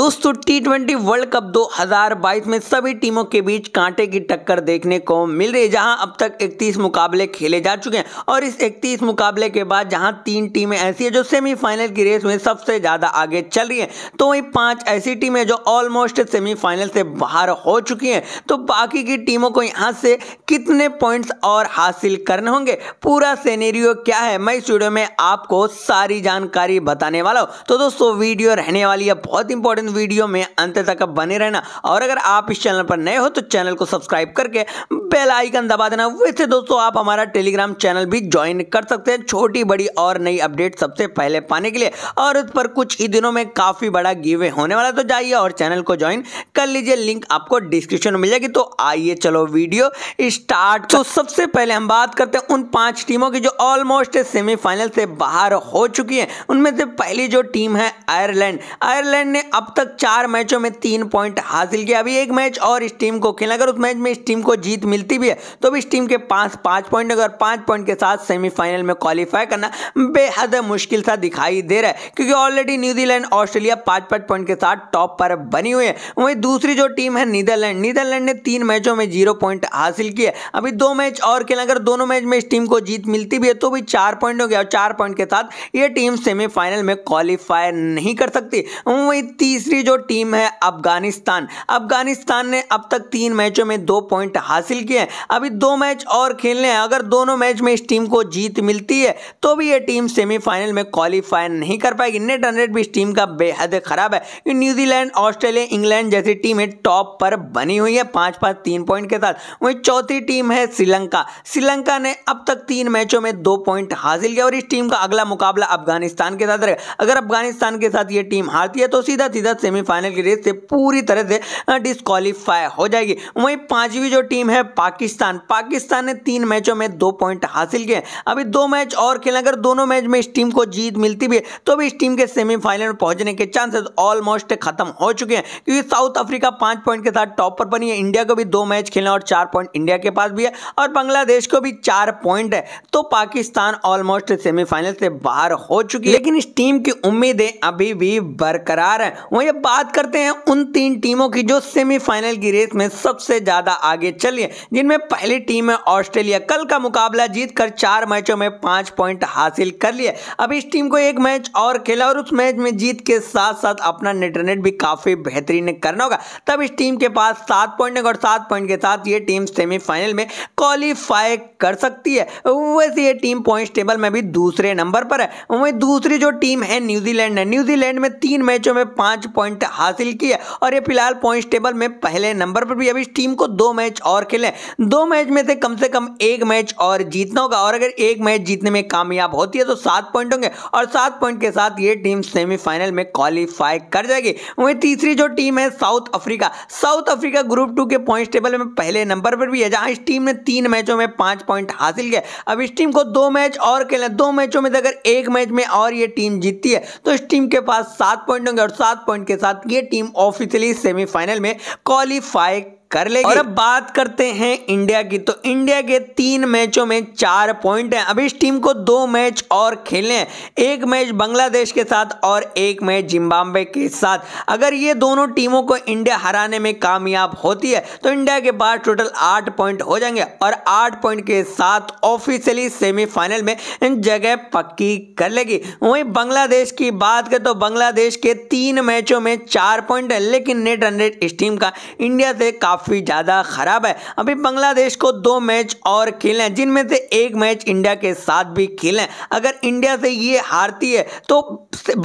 दोस्तों T twenty world cup 2022 में सभी टीमों के बीच कांटे की टक्कर देखने को मिल रही है जहां अब तक 31 मुकाबले खेले जा चुके हैं और इस 31 मुकाबले के बाद जहां तीन टीमें ऐसी है जो सेमीफाइनल की रेस में सबसे ज़्यादा आगे चल रही हैं तो वहीं पांच ऐसी टीमें जो ऑलमोस्ट सेमीफाइनल से बाहर हो चुकी हैं तो बाकी की टीमों को यहाँ से कितने पॉइंट्स और हासिल करने होंगे पूरा सेनेरियो क्या है मैं इस वीडियो में आपको सारी जानकारी बताने वाला हूँ तो दोस्तों वीडियो रहने वाली है बहुत इंपॉर्टेंट वीडियो में अंत तक बने रहना और अगर आप इस चैनल पर नए हो तो चैनल को सब्सक्राइब करके बेल आइकन दबा देना वैसे दोस्तों आप हमारा टेलीग्राम चैनल भी ज्वाइन कर सकते हैं छोटी बड़ी और नई अपडेट सबसे पहले पाने के लिए और उस पर कुछ ही दिनों में काफ़ी बड़ा गिवे होने वाला तो जाइए और चैनल को ज्वाइन कर लीजिए लिंक आपको डिस्क्रिप्शन में मिल जाएगी तो आइए चलो वीडियो स्टार्ट तो सबसे पहले हम बात करते हैं उन पांच टीमों की जो ऑलमोस्ट सेमीफाइनल से बाहर हो चुकी है उनमें से पहली जो टीम है आयरलैंड आयरलैंड ने अब तक चार मैचों में तीन पॉइंट हासिल किया अभी एक मैच और इस टीम को खेला अगर उस मैच में इस टीम को जीत मिल मिलती भी है तो भी इस टीम के पास पाँच पॉइंट अगर पाँच पॉइंट के साथ सेमीफाइनल में क्वालिफाई करना बेहद मुश्किल सा दिखाई दे रहा है क्योंकि ऑलरेडी न्यूजीलैंड ऑस्ट्रेलिया पाँच पाँच पॉइंट के साथ टॉप पर बनी हुई है वहीं दूसरी जो टीम है नीदरलैंड नीदरलैंड ने तीन मैचों में जीरो पॉइंट हासिल किया अभी दो मैच और खेला अगर दोनों मैच में इस टीम को जीत मिलती भी है तो भी चार पॉइंट हो गया और चार पॉइंट के साथ ये टीम सेमीफाइनल में क्वालिफाई नहीं कर सकती वही तीसरी जो टीम है अफगानिस्तान अफगानिस्तान ने अब तक तीन मैचों में दो पॉइंट हासिल ठीक है अभी दो मैच और खेलने हैं अगर दोनों मैच में इस टीम को जीत मिलती है तो भी ये टीम सेमीफाइनल में क्वालिफाई नहीं कर पाएगी नेट हंड्रेड भी इस टीम का बेहद खराब है न्यूजीलैंड ऑस्ट्रेलिया इंग्लैंड जैसी टीमें टॉप पर बनी हुई है पांच पांच तीन पॉइंट के साथ वही चौथी टीम है श्रीलंका श्रीलंका ने अब तक तीन मैचों में दो पॉइंट हासिल किया और इस टीम का अगला मुकाबला अफगानिस्तान के साथ रहेगा अगर अफगानिस्तान के साथ ये टीम हारती है तो सीधा सीधा सेमीफाइनल की रेस से पूरी तरह से डिस्कालीफाई हो जाएगी वहीं पांचवी जो टीम है पाकिस्तान पाकिस्तान ने तीन मैचों में दो पॉइंट हासिल किए अभी दो मैच और खेलें अगर दोनों मैच में इस टीम को जीत मिलती भी है तो भी इस टीम के सेमीफाइनल में पहुंचने के चांसेस ऑलमोस्ट खत्म हो चुके हैं क्योंकि साउथ अफ्रीका पाँच पॉइंट के साथ टॉप पर बनी है इंडिया को भी दो मैच खेले और चार पॉइंट इंडिया के पास भी है और बांग्लादेश को भी चार पॉइंट है तो पाकिस्तान ऑलमोस्ट सेमीफाइनल से बाहर हो चुकी है लेकिन इस टीम की उम्मीदें अभी भी बरकरार है वही बात करते हैं उन तीन टीमों की जो सेमीफाइनल की रेस में सबसे ज्यादा आगे चली जिनमें पहली टीम है ऑस्ट्रेलिया कल का मुकाबला जीत कर चार मैचों में पाँच पॉइंट हासिल कर लिए अब इस टीम को एक मैच और खेला और उस मैच में जीत के साथ साथ अपना नेटरनेट भी काफ़ी बेहतरीन करना होगा तब इस टीम के पास सात पॉइंट है और सात पॉइंट के साथ ये टीम सेमीफाइनल में क्वालिफाई कर सकती है वैसे ये टीम पॉइंट टेबल में भी दूसरे नंबर पर है वही दूसरी जो टीम है न्यूजीलैंड है न्यूजीलैंड में तीन मैचों में पाँच पॉइंट हासिल किया और ये फिलहाल पॉइंट टेबल में पहले नंबर पर भी अभी इस टीम को दो मैच और खेले है दो मैच में से कम से कम एक मैच और जीतना होगा और अगर एक मैच जीतने में कामयाब होती है तो सात पॉइंट होंगे और सात पॉइंट के साथ ये टीम सेमीफाइनल में क्वालिफाई कर जाएगी वहीं तीसरी जो टीम है South Africa South Africa group two के पॉइंट टेबल में पहले नंबर पर भी है जहां इस टीम ने तीन मैचों में पांच पॉइंट हासिल किया अब इस टीम को दो मैच और खेलना दो मैचों में अगर एक मैच में और ये टीम जीतती है तो इस टीम के पास सात पॉइंट होंगे और सात पॉइंट के साथ ये टीम ऑफिशियली सेमीफाइनल में क्वालिफाई कर लेगी और अब बात करते हैं इंडिया की तो इंडिया के तीन मैचों में चार पॉइंट हैं अभी इस टीम को दो मैच और खेलने हैं एक मैच बांग्लादेश के साथ और एक मैच जिम्बाब्वे के साथ अगर ये दोनों टीमों को इंडिया हराने में कामयाब होती है तो इंडिया के पास टोटल आठ पॉइंट हो जाएंगे और आठ पॉइंट के साथ ऑफिशियली सेमीफाइनल में जगह पक्की कर लेगी वहीं बांग्लादेश की बात करें तो बांग्लादेश के तीन मैचों में चार पॉइंट है लेकिन नेट रन रेट इस टीम का इंडिया से काफी काफ़ी ज़्यादा ख़राब है अभी बांग्लादेश को दो मैच और खेले हैं जिनमें से एक मैच इंडिया के साथ भी खेले अगर इंडिया से ये हारती है तो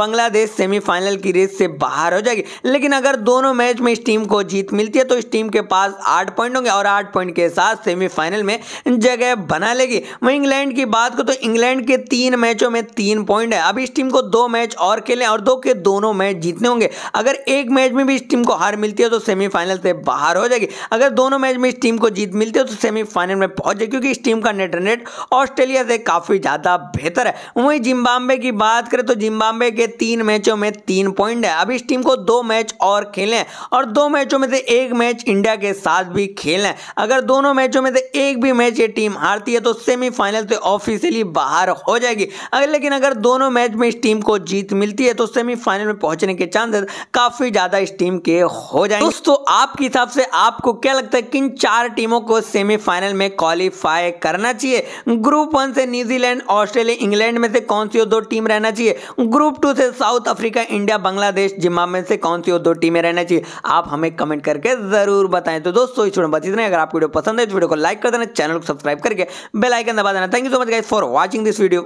बांग्लादेश सेमीफाइनल की रेस से बाहर हो जाएगी लेकिन अगर दोनों मैच में इस टीम को जीत मिलती है तो इस टीम के पास आठ पॉइंट होंगे और आठ पॉइंट के साथ सेमीफाइनल में जगह बना लेगी वहीं इंग्लैंड की बात करूँ तो इंग्लैंड के तीन मैचों में तीन पॉइंट है अभी इस टीम को दो मैच और खेलें और दो के दोनों मैच जीतने होंगे अगर एक मैच में भी इस टीम को हार मिलती है तो सेमीफाइनल से बाहर हो जाएगी ठीक है अगर दोनों मैच में इस टीम को जीत मिलती है तो सेमीफाइनल में पहुंच जाए क्योंकि इस टीम का नेट रन रेट ऑस्ट्रेलिया से काफ़ी ज़्यादा बेहतर है वहीं जिम्बाब्वे की बात करें तो जिम्बाब्वे के तीन मैचों में तीन पॉइंट है अभी इस टीम को दो मैच और खेलें और दो मैचों में से एक मैच इंडिया के साथ भी खेलें अगर दोनों मैचों में से एक भी मैच ये टीम हारती है तो सेमीफाइनल से ऑफिशियली बाहर हो जाएगी अगर लेकिन अगर दोनों मैच में इस टीम को जीत मिलती है तो सेमीफाइनल में पहुंचने के चांसेस काफ़ी ज़्यादा इस टीम के हो जाएंगे दोस्तों आपके हिसाब से आप आपको क्या लगता है किन चार टीमों को सेमीफाइनल में क्वालिफाई करना चाहिए ग्रुप वन से न्यूजीलैंड ऑस्ट्रेलिया इंग्लैंड में से कौन सी दो टीम रहना चाहिए ग्रुप टू से South Africa India Bangladesh Zimbabwe में से कौन सी दो टीमें रहना चाहिए आप हमें कमेंट करके जरूर बताएं तो दोस्तों इस वीडियो बस इतने अगर आपको वीडियो पसंद है तो वीडियो को लाइक कर देना चैनल को सब्सक्राइब करके बेलाइकन दबा देना thank you so much guys for watching this video